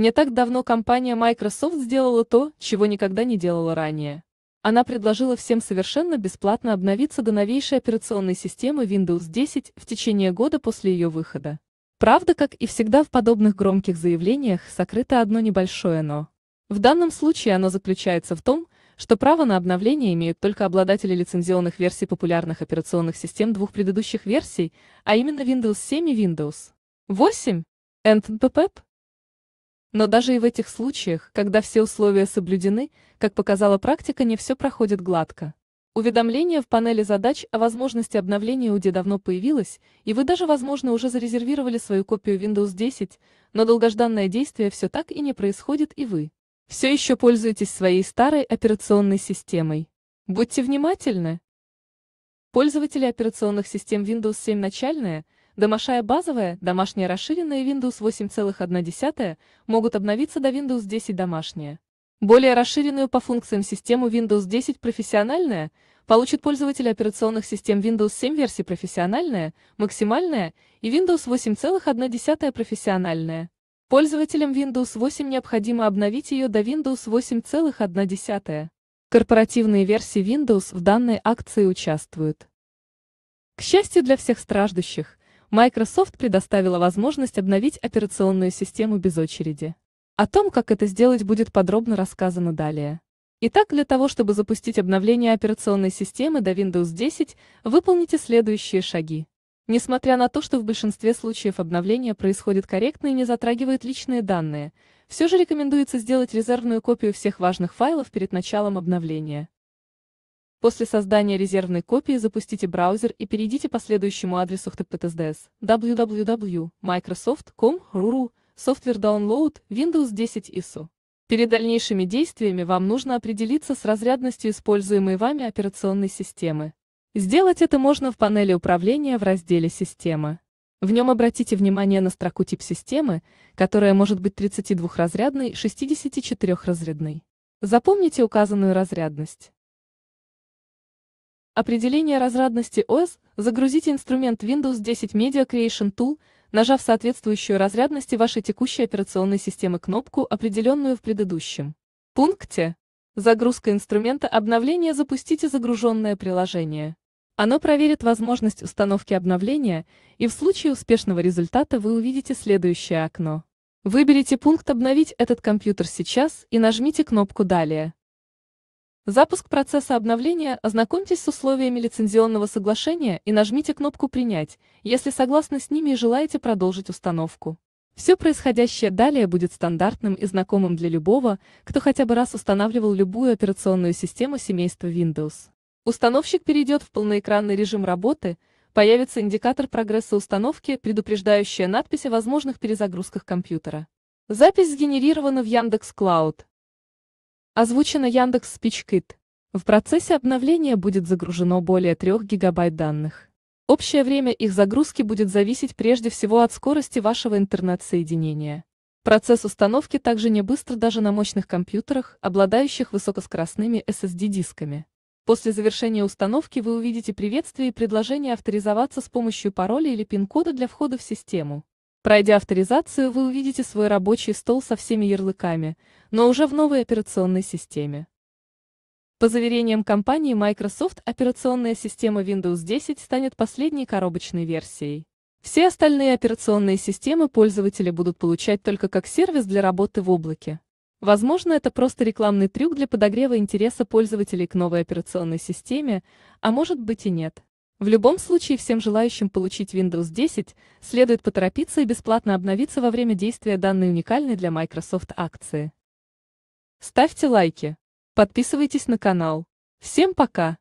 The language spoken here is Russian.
Не так давно компания Microsoft сделала то, чего никогда не делала ранее. Она предложила всем совершенно бесплатно обновиться до новейшей операционной системы Windows 10 в течение года после ее выхода. Правда, как и всегда в подобных громких заявлениях, сокрыто одно небольшое «но». В данном случае оно заключается в том, что право на обновление имеют только обладатели лицензионных версий популярных операционных систем двух предыдущих версий, а именно Windows 7 и Windows 8. NTPP но даже и в этих случаях, когда все условия соблюдены, как показала практика, не все проходит гладко. Уведомление в панели задач о возможности обновления UDI давно появилось, и вы даже, возможно, уже зарезервировали свою копию Windows 10, но долгожданное действие все так и не происходит, и вы все еще пользуетесь своей старой операционной системой. Будьте внимательны! Пользователи операционных систем Windows 7 начальная – Домашая базовая, домашняя расширенная и Windows 8.1 могут обновиться до Windows 10 домашняя. Более расширенную по функциям систему Windows 10 профессиональная получит пользователи операционных систем Windows 7 версии профессиональная, максимальная и Windows 8.1 профессиональная. Пользователям Windows 8 необходимо обновить ее до Windows 8.1. Корпоративные версии Windows в данной акции участвуют. К счастью для всех страждущих, Microsoft предоставила возможность обновить операционную систему без очереди. О том, как это сделать, будет подробно рассказано далее. Итак, для того, чтобы запустить обновление операционной системы до Windows 10, выполните следующие шаги. Несмотря на то, что в большинстве случаев обновление происходит корректно и не затрагивает личные данные, все же рекомендуется сделать резервную копию всех важных файлов перед началом обновления. После создания резервной копии запустите браузер и перейдите по следующему адресу https www.microsoft.com.ru Software Download Windows 10 ISO. Перед дальнейшими действиями вам нужно определиться с разрядностью используемой вами операционной системы. Сделать это можно в панели управления в разделе «Система». В нем обратите внимание на строку «Тип системы», которая может быть 32-разрядной, 64-разрядной. Запомните указанную разрядность. Определение разрядности ОС, загрузите инструмент Windows 10 Media Creation Tool, нажав соответствующую разрядности вашей текущей операционной системы кнопку, определенную в предыдущем пункте. Загрузка инструмента обновления запустите загруженное приложение. Оно проверит возможность установки обновления, и в случае успешного результата вы увидите следующее окно. Выберите пункт «Обновить этот компьютер сейчас» и нажмите кнопку «Далее». Запуск процесса обновления ознакомьтесь с условиями лицензионного соглашения и нажмите кнопку «Принять», если согласны с ними и желаете продолжить установку. Все происходящее далее будет стандартным и знакомым для любого, кто хотя бы раз устанавливал любую операционную систему семейства Windows. Установщик перейдет в полноэкранный режим работы, появится индикатор прогресса установки, предупреждающая надпись о возможных перезагрузках компьютера. Запись сгенерирована в Яндекс.Клауд. Озвучено Яндекс Спичкит. В процессе обновления будет загружено более 3 гигабайт данных. Общее время их загрузки будет зависеть прежде всего от скорости вашего интернет-соединения. Процесс установки также не быстро даже на мощных компьютерах, обладающих высокоскоростными SSD-дисками. После завершения установки вы увидите приветствие и предложение авторизоваться с помощью пароля или пин-кода для входа в систему. Пройдя авторизацию, вы увидите свой рабочий стол со всеми ярлыками, но уже в новой операционной системе. По заверениям компании Microsoft, операционная система Windows 10 станет последней коробочной версией. Все остальные операционные системы пользователи будут получать только как сервис для работы в облаке. Возможно, это просто рекламный трюк для подогрева интереса пользователей к новой операционной системе, а может быть и нет. В любом случае всем желающим получить Windows 10 следует поторопиться и бесплатно обновиться во время действия данной уникальной для Microsoft акции. Ставьте лайки, подписывайтесь на канал. Всем пока!